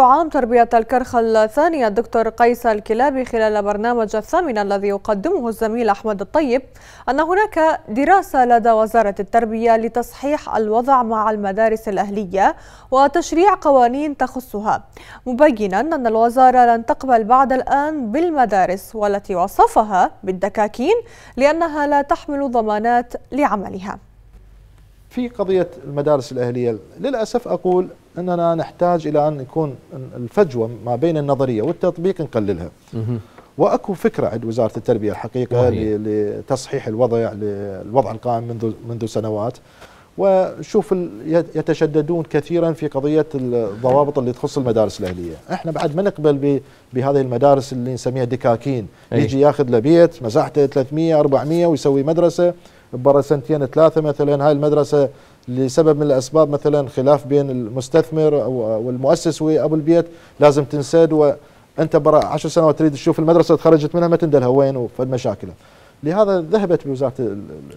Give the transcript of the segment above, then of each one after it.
عام تربية الكرخ الثانية الدكتور قيس الكلابي خلال برنامج الثامن الذي يقدمه الزميل أحمد الطيب أن هناك دراسة لدى وزارة التربية لتصحيح الوضع مع المدارس الأهلية وتشريع قوانين تخصها مبينا أن الوزارة لن تقبل بعد الآن بالمدارس والتي وصفها بالدكاكين لأنها لا تحمل ضمانات لعملها في قضية المدارس الأهلية للأسف أقول أننا نحتاج إلى أن يكون الفجوة ما بين النظرية والتطبيق نقللها وأكو فكرة عند وزارة التربية الحقيقة لتصحيح الوضع للوضع القائم منذ منذ سنوات وشوف يتشددون كثيرا في قضية الضوابط اللي تخص المدارس الأهلية احنا بعد ما نقبل بهذه المدارس اللي نسميها دكاكين أي. يجي ياخذ له بيت مساحته 300 400 ويسوي مدرسة برا سنتين ثلاثه مثلا هاي المدرسه لسبب من الاسباب مثلا خلاف بين المستثمر والمؤسس وابو البيت لازم تنسد وانت برا 10 سنوات تريد تشوف المدرسه خرجت منها ما تندلها وين وفد لهذا ذهبت بوزاره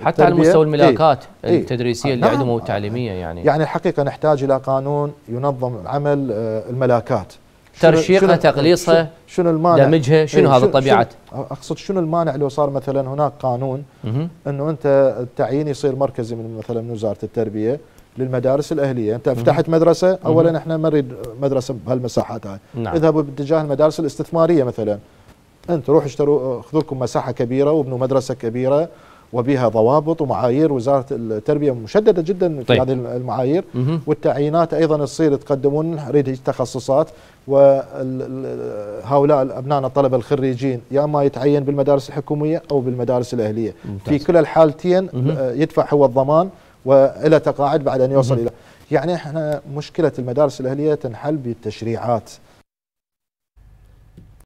حتى على مستوى إيه، الملاكات إيه؟ التدريسيه إيه؟ اللي نعم. عندهم والتعليميه يعني يعني الحقيقه نحتاج الى قانون ينظم عمل آه، الملاكات ترشيقها تقليصها شنو المانع دمجها إيه، شنو هذا طبيعته اقصد شنو المانع لو صار مثلا هناك قانون انه انت التعيين يصير مركزي من مثلا من وزاره التربيه للمدارس الاهليه، انت فتحت مدرسه اولا احنا ما نريد مدرسه بهالمساحات هاي، نعم. اذهبوا باتجاه المدارس الاستثماريه مثلا. انت روحوا اشتروا خذوا لكم مساحه كبيره وابنوا مدرسه كبيره وبها ضوابط ومعايير وزاره التربيه مشدده جدا في طيب. هذه المعايير والتعيينات ايضا تصير تقدمون ريد تخصصات وهؤلاء ابنائنا الطلبه الخريجين يا اما يتعين بالمدارس الحكوميه او بالمدارس الاهليه ممتاز. في كلا الحالتين يدفع هو الضمان والى تقاعد بعد ان يوصل الى يعني احنا مشكله المدارس الاهليه تنحل بالتشريعات